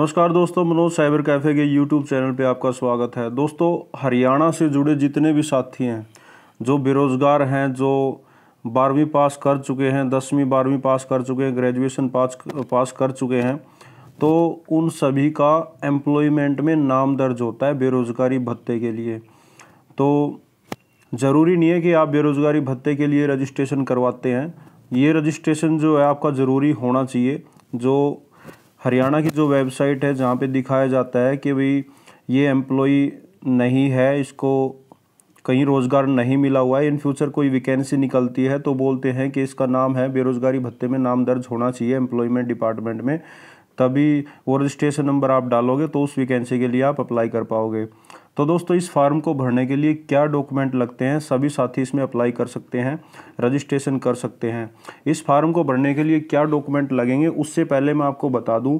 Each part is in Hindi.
नमस्कार दोस्तों मनोज साइबर कैफ़े के यूट्यूब चैनल पे आपका स्वागत है दोस्तों हरियाणा से जुड़े जितने भी साथी हैं जो बेरोज़गार हैं जो बारहवीं पास कर चुके हैं दसवीं बारहवीं पास कर चुके हैं ग्रेजुएशन पास पास कर चुके हैं तो उन सभी का एम्प्लॉयमेंट में नाम दर्ज होता है बेरोज़गारी भत्ते के लिए तो ज़रूरी नहीं है कि आप बेरोज़गारी भत्ते के लिए रजिस्ट्रेशन करवाते हैं ये रजिस्ट्रेशन जो है आपका ज़रूरी होना चाहिए जो हरियाणा की जो वेबसाइट है जहाँ पे दिखाया जाता है कि भाई ये एम्प्लॉय नहीं है इसको कहीं रोज़गार नहीं मिला हुआ है इन फ्यूचर कोई वैकेंसी निकलती है तो बोलते हैं कि इसका नाम है बेरोज़गारी भत्ते में नाम दर्ज होना चाहिए एम्प्लॉयमेंट डिपार्टमेंट में तभी वो रजिस्ट्रेशन नंबर आप डालोगे तो उस वैकेंसी के लिए आप अप्लाई कर पाओगे तो दोस्तों इस फॉर्म को भरने के लिए क्या डॉक्यूमेंट लगते हैं सभी साथी इसमें अप्लाई कर सकते हैं रजिस्ट्रेशन कर सकते हैं इस फार्म को भरने के लिए क्या डॉक्यूमेंट लगेंगे उससे पहले मैं आपको बता दूँ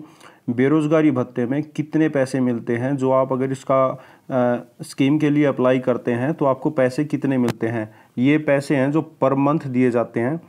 बेरोज़गारी भत्ते में कितने पैसे मिलते हैं जो आप अगर इसका आ, स्कीम के लिए अप्लाई करते हैं तो आपको पैसे कितने मिलते हैं ये पैसे हैं जो पर मंथ दिए जाते हैं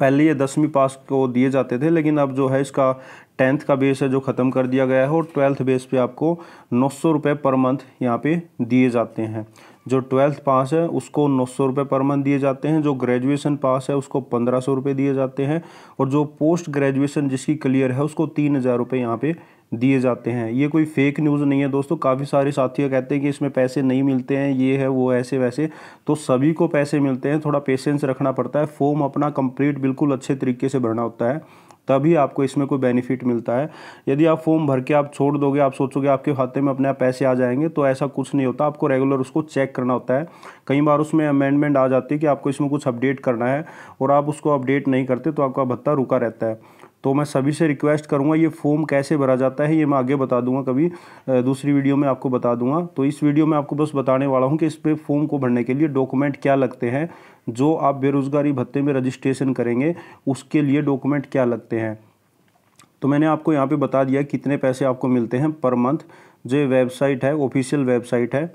पहले ये दसवीं पास को दिए जाते थे लेकिन अब जो है इसका टेंथ का बेस है जो ख़त्म कर दिया गया है और ट्वेल्थ बेस पे आपको नौ सौ रुपये पर मंथ यहाँ पे दिए जाते हैं जो ट्वेल्थ पास है उसको नौ सौ रुपये पर मंथ दिए जाते हैं जो ग्रेजुएशन पास है उसको पंद्रह सौ रुपये दिए जाते हैं और जो पोस्ट ग्रेजुएशन जिसकी क्लियर है उसको तीन हज़ार रुपये यहाँ पर दिए जाते हैं ये कोई फेक न्यूज़ नहीं है दोस्तों काफ़ी सारे साथियों कहते हैं कि इसमें पैसे नहीं मिलते हैं ये है वो ऐसे वैसे तो सभी को पैसे मिलते हैं थोड़ा पेशेंस रखना पड़ता है फॉर्म अपना कंप्लीट बिल्कुल अच्छे तरीके से भरना होता है तभी आपको इसमें कोई बेनिफिट मिलता है यदि आप फॉर्म भर के आप छोड़ दोगे आप सोचोगे आपके खाते में अपने आप पैसे आ जाएंगे तो ऐसा कुछ नहीं होता आपको रेगुलर उसको चेक करना होता है कई बार उसमें अमेंडमेंट आ जाती है कि आपको इसमें कुछ अपडेट करना है और आप उसको अपडेट नहीं करते तो आपका भत्ता रुका रहता है तो मैं सभी से रिक्वेस्ट करूंगा ये फॉर्म कैसे भरा जाता है ये मैं आगे बता दूंगा कभी दूसरी वीडियो में आपको बता दूंगा तो इस वीडियो में आपको बस बताने वाला हूँ कि इस पर फॉर्म को भरने के लिए डॉक्यूमेंट क्या लगते हैं जो आप बेरोज़गारी भत्ते में रजिस्ट्रेशन करेंगे उसके लिए डॉक्यूमेंट क्या लगते हैं तो मैंने आपको यहाँ पे बता दिया कितने पैसे आपको मिलते हैं पर मंथ जो वेबसाइट है ऑफिशियल वेबसाइट है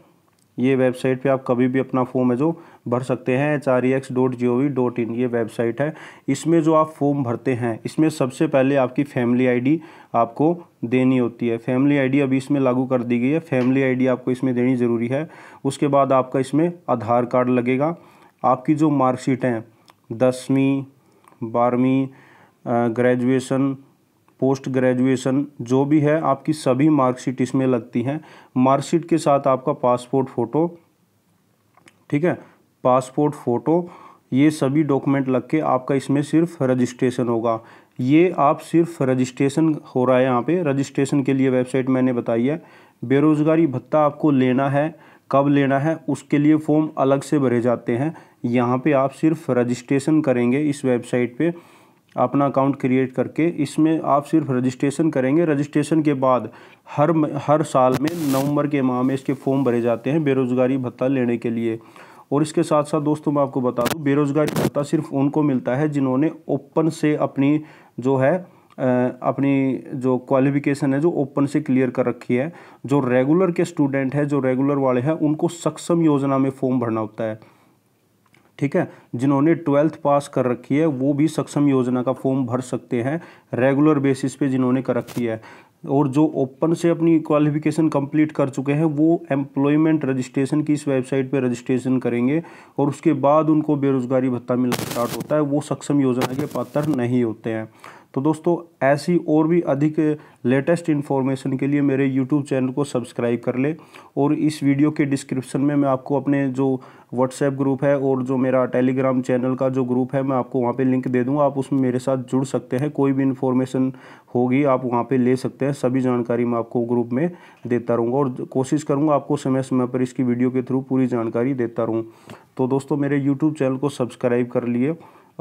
ये वेबसाइट पे आप कभी भी अपना फॉर्म है जो भर सकते हैं H R E X dot G O V dot in ये वेबसाइट है इसमें जो आप फॉर्म भरते हैं इसमें सबसे पहले आपकी फैमिली आईडी आपको देनी होती है फैमिली आईडी अभी इसमें लागू कर दी गई है फैमिली आईडी आपको इसमें देनी ज़रूरी है उसके बाद आपका इसमें आधार कार्ड लगेगा आपकी जो मार्कशीट हैं दसवीं बारहवीं ग्रेजुएशन पोस्ट ग्रेजुएशन जो भी है आपकी सभी मार्कशीट इसमें लगती हैं मार्कशीट के साथ आपका पासपोर्ट फ़ोटो ठीक है पासपोर्ट फ़ोटो ये सभी डॉक्यूमेंट लग के आपका इसमें सिर्फ रजिस्ट्रेशन होगा ये आप सिर्फ रजिस्ट्रेशन हो रहा है यहाँ पे रजिस्ट्रेशन के लिए वेबसाइट मैंने बताई है बेरोज़गारी भत्ता आपको लेना है कब लेना है उसके लिए फॉर्म अलग से भरे जाते हैं यहाँ पे आप सिर्फ रजिस्ट्रेशन करेंगे इस वेबसाइट पे अपना अकाउंट क्रिएट करके इसमें आप सिर्फ रजिस्ट्रेशन करेंगे रजिस्ट्रेशन के बाद हर हर साल में नवंबर के माह में इसके फॉर्म भरे जाते हैं बेरोज़गारी भत्ता लेने के लिए और इसके साथ साथ दोस्तों मैं आपको बता दूँ बेरोज़गारी भत्ता सिर्फ उनको मिलता है जिन्होंने ओपन से अपनी जो है अपनी जो क्वालिफिकेशन है जो ओपन से क्लियर कर रखी है जो रेगुलर के स्टूडेंट है जो रेगुलर वाले हैं उनको सक्षम योजना में फॉर्म भरना होता है ठीक है जिन्होंने ट्वेल्थ पास कर रखी है वो भी सक्षम योजना का फॉर्म भर सकते हैं रेगुलर बेसिस पे जिन्होंने कर रखी है और जो ओपन से अपनी क्वालिफिकेशन कंप्लीट कर चुके हैं वो एम्प्लॉयमेंट रजिस्ट्रेशन की इस वेबसाइट पे रजिस्ट्रेशन करेंगे और उसके बाद उनको बेरोजगारी भत्ता मिलना स्टार्ट होता है वो सक्षम योजना के पात्र नहीं होते हैं तो दोस्तों ऐसी और भी अधिक लेटेस्ट इन्फॉर्मेशन के लिए मेरे यूट्यूब चैनल को सब्सक्राइब कर लें और इस वीडियो के डिस्क्रिप्शन में मैं आपको अपने जो व्हाट्सएप ग्रुप है और जो मेरा टेलीग्राम चैनल का जो ग्रुप है मैं आपको वहाँ पे लिंक दे दूँगा आप उसमें मेरे साथ जुड़ सकते हैं कोई भी इन्फॉर्मेशन होगी आप वहाँ पे ले सकते हैं सभी जानकारी मैं आपको ग्रुप में देता रहूँगा और कोशिश करूँगा आपको समय समय पर इसकी वीडियो के थ्रू पूरी जानकारी देता रहूँ तो दोस्तों मेरे यूट्यूब चैनल को सब्सक्राइब कर लिए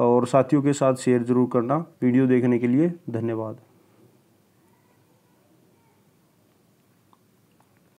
और साथियों के साथ शेयर ज़रूर करना वीडियो देखने के लिए धन्यवाद